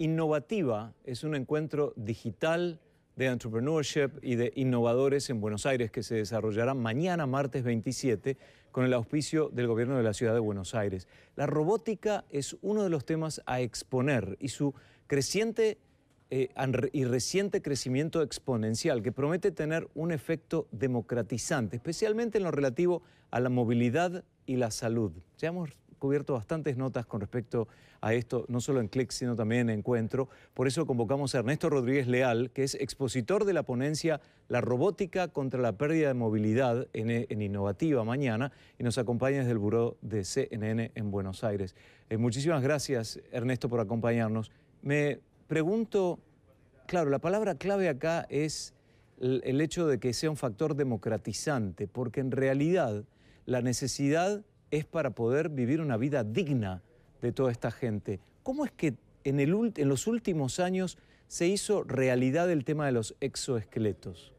Innovativa es un encuentro digital de entrepreneurship y de innovadores en Buenos Aires que se desarrollará mañana martes 27 con el auspicio del gobierno de la ciudad de Buenos Aires. La robótica es uno de los temas a exponer y su creciente eh, y reciente crecimiento exponencial que promete tener un efecto democratizante, especialmente en lo relativo a la movilidad y la salud. Seamos cubierto bastantes notas con respecto a esto, no solo en CLIC, sino también en Encuentro. Por eso convocamos a Ernesto Rodríguez Leal, que es expositor de la ponencia La robótica contra la pérdida de movilidad en, Innovativa mañana y nos acompaña desde el Buró de CNN en Buenos Aires. Eh, muchísimas gracias, Ernesto, por acompañarnos. Me pregunto, claro, la palabra clave acá es el hecho de que sea un factor democratizante, porque en realidad la necesidad es para poder vivir una vida digna de toda esta gente. ¿Cómo es que en, los últimos años se hizo realidad el tema de los exoesqueletos?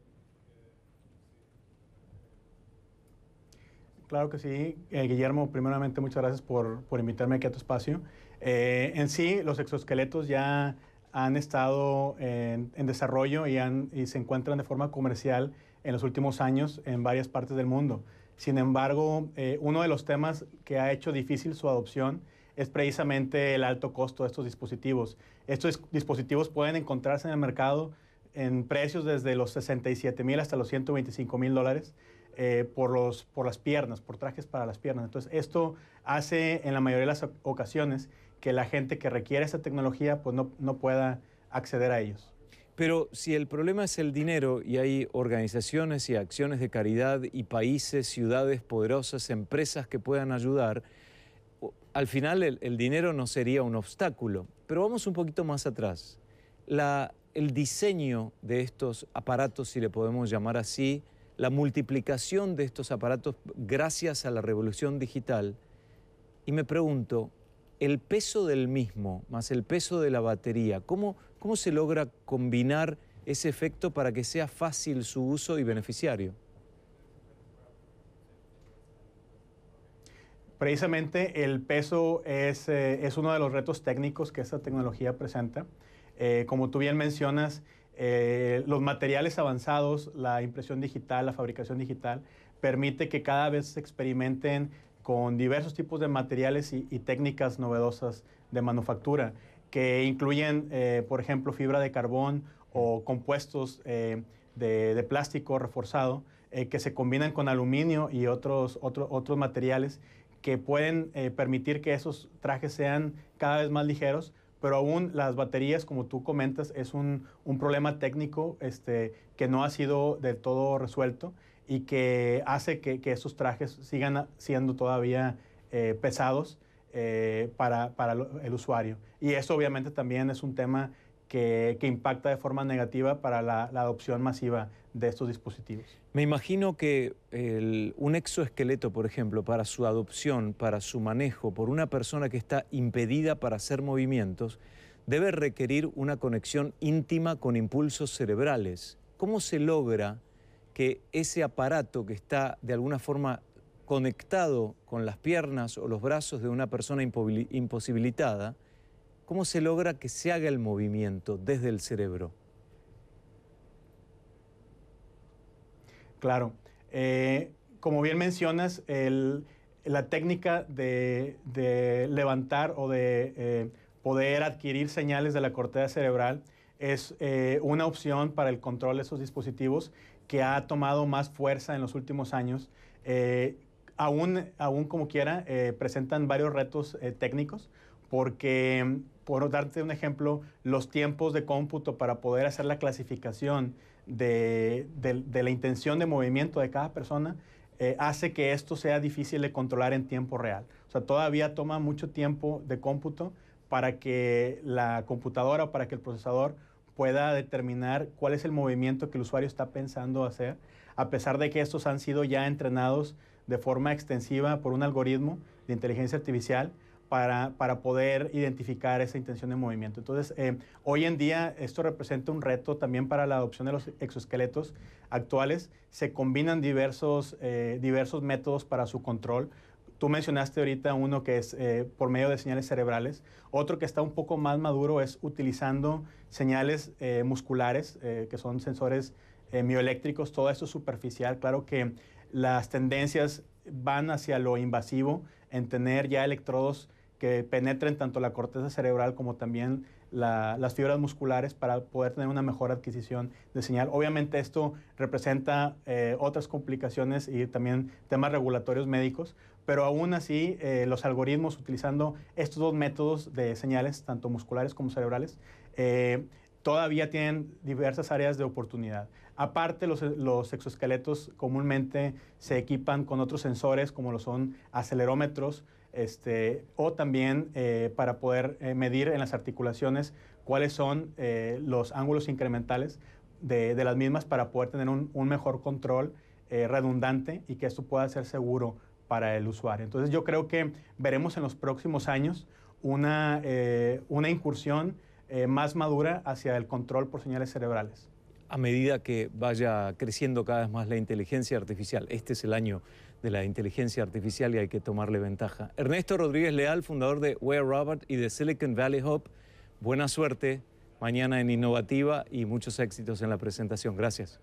Claro que sí, eh, Guillermo. Primeramente, muchas gracias por, invitarme aquí a tu espacio. Eh, en sí, los exoesqueletos ya han estado en, desarrollo y, se encuentran de forma comercial en los últimos años en varias partes del mundo. Sin embargo, eh, uno de los temas que ha hecho difícil su adopción es precisamente el alto costo de estos dispositivos. Estos dispositivos pueden encontrarse en el mercado en precios desde los 67 mil hasta los 125 mil dólares eh, por, las piernas, por trajes para las piernas. Entonces, esto hace en la mayoría de las ocasiones que la gente que requiere esta tecnología pues no pueda acceder a ellos. Pero si el problema es el dinero y hay organizaciones y acciones de caridad y países, ciudades poderosas, empresas que puedan ayudar, al final el, dinero no sería un obstáculo. Pero vamos un poquito más atrás. el diseño de estos aparatos, si le podemos llamar así, la multiplicación de estos aparatos gracias a la revolución digital. Y me pregunto, el peso del mismo más el peso de la batería, ¿cómo, cómo se logra combinar ese efecto para que sea fácil su uso y beneficiario? Precisamente el peso es, eh, uno de los retos técnicos que esta tecnología presenta. Eh, como tú bien mencionas, eh, los materiales avanzados, la impresión digital, la fabricación digital, permite que cada vez se experimenten con diversos tipos de materiales y, técnicas novedosas de manufactura, que incluyen, eh, por ejemplo, fibra de carbón o compuestos eh, de, plástico reforzado, eh, que se combinan con aluminio y otros, materiales que pueden permitir que esos trajes sean cada vez más ligeros, pero aún las baterías, como tú comentas, es un, problema técnico este, que no ha sido del todo resuelto y que hace que, esos trajes sigan siendo todavía eh, pesados eh, para, el usuario. Y eso obviamente también es un tema que, impacta de forma negativa para la, adopción masiva de estos dispositivos. Me imagino que un exoesqueleto, por ejemplo, para su adopción, para su manejo, por una persona que está impedida para hacer movimientos, debe requerir una conexión íntima con impulsos cerebrales. ¿Cómo se logra? que ese aparato que está de alguna forma conectado con las piernas o los brazos de una persona imposibilitada, ¿cómo se logra que se haga el movimiento desde el cerebro? Claro. Eh, como bien mencionas, la técnica de, levantar o de eh, poder adquirir señales de la corteza cerebral es eh, una opción para el control de esos dispositivos que ha tomado más fuerza en los últimos años. Eh, aún, como quiera, eh, presentan varios retos eh, técnicos porque, por darte un ejemplo, los tiempos de cómputo para poder hacer la clasificación de, la intención de movimiento de cada persona hace que esto sea difícil de controlar en tiempo real. O sea, todavía toma mucho tiempo de cómputo para que la computadora, o para que el procesador pueda determinar cuál es el movimiento que el usuario está pensando hacer, a pesar de que estos han sido ya entrenados de forma extensiva por un algoritmo de inteligencia artificial para, poder identificar esa intención de movimiento. Entonces, eh, hoy en día esto representa un reto también para la adopción de los exoesqueletos actuales. Se combinan diversos, eh, diversos métodos para su control, Tú mencionaste ahorita uno que es eh, por medio de señales cerebrales. Otro que está un poco más maduro es utilizando señales eh, musculares, eh, que son sensores mioeléctricos. Todo esto es superficial. Claro que las tendencias van hacia lo invasivo, en tener ya electrodos que penetren tanto la corteza cerebral como también las fibras musculares para poder tener una mejor adquisición de señal. Obviamente esto representa eh, otras complicaciones y también temas regulatorios médicos, pero aún así eh, los algoritmos utilizando estos dos métodos de señales, tanto musculares como cerebrales, eh, todavía tienen diversas áreas de oportunidad. Aparte, los, los, exoesqueletos comúnmente se equipan con otros sensores como lo son acelerómetros, este, o también eh, para poder eh, medir en las articulaciones cuáles son eh, los ángulos incrementales de, las mismas para poder tener un, mejor control redundante y que esto pueda ser seguro para el usuario. Entonces yo creo que veremos en los próximos años una, una incursión más madura hacia el control por señales cerebrales. A medida que vaya creciendo cada vez más la inteligencia artificial, este es el año de la inteligencia artificial y hay que tomarle ventaja. Ernesto Rodríguez Leal, fundador de where Robert y de Silicon Valley Hub, buena suerte mañana en Innovativa y muchos éxitos en la presentación. Gracias.